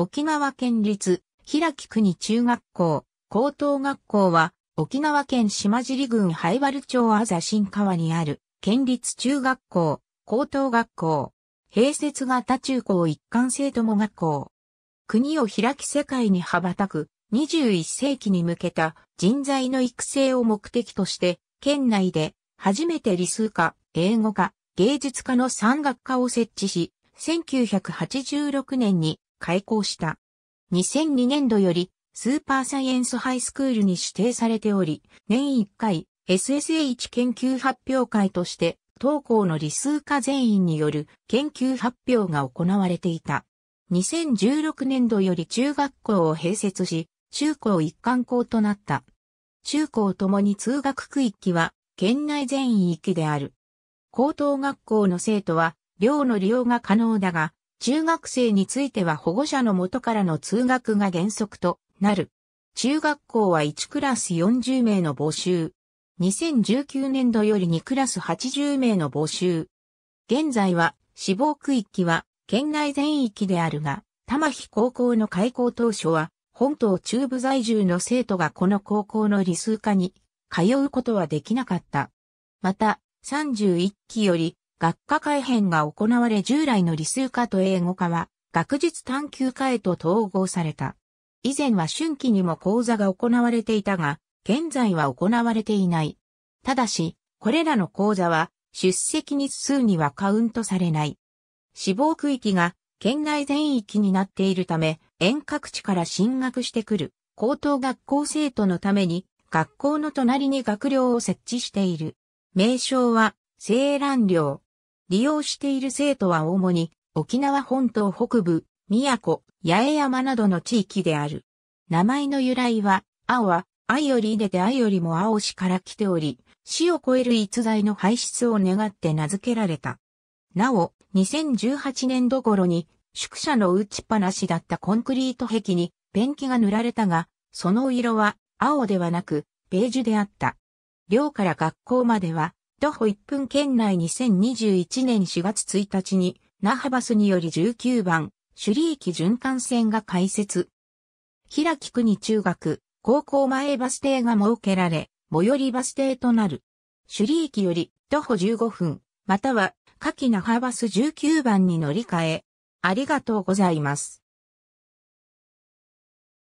沖縄県立、平木国中学校、高等学校は、沖縄県島尻郡灰原町あざ新川にある、県立中学校、高等学校、併設型中高一貫生友学校。国を開き世界に羽ばたく、21世紀に向けた人材の育成を目的として、県内で初めて理数科、英語科、芸術科の産学科を設置し、1986年に開校した。2002年度より、スーパーサイエンスハイスクールに指定されており、年1回、SSH 研究発表会として、当校の理数科全員による研究発表が行われていた。2016年度より中学校を併設し、中高一貫校となった。中高ともに通学区域は、県内全域である。高等学校の生徒は、寮の利用が可能だが、中学生については保護者の元からの通学が原則となる。中学校は1クラス40名の募集。2019年度より2クラス80名の募集。現在は志望区域は県内全域であるが、玉日高校の開校当初は本島中部在住の生徒がこの高校の理数科に通うことはできなかった。また、31期より学科改編が行われ従来の理数科と英語科は学術探究科へと統合された。以前は春季にも講座が行われていたが、現在は行われていない。ただし、これらの講座は出席日数にはカウントされない。志望区域が県内全域になっているため、遠隔地から進学してくる高等学校生徒のために学校の隣に学寮を設置している。名称は、青蘭寮。利用している生徒は主に沖縄本島北部、宮古、八重山などの地域である。名前の由来は、青は、愛より出て愛よりも青しから来ており、死を超える逸材の排出を願って名付けられた。なお、2018年度頃に、宿舎の打ちっぱなしだったコンクリート壁にペンキが塗られたが、その色は青ではなく、ベージュであった。寮から学校までは徒歩1分圏内2021年4月1日に、那覇バスにより19番、首里駅循環線が開設。平木国中学、高校前バス停が設けられ、最寄りバス停となる。首里駅より徒歩15分、または、下記那覇バス19番に乗り換え。ありがとうございます。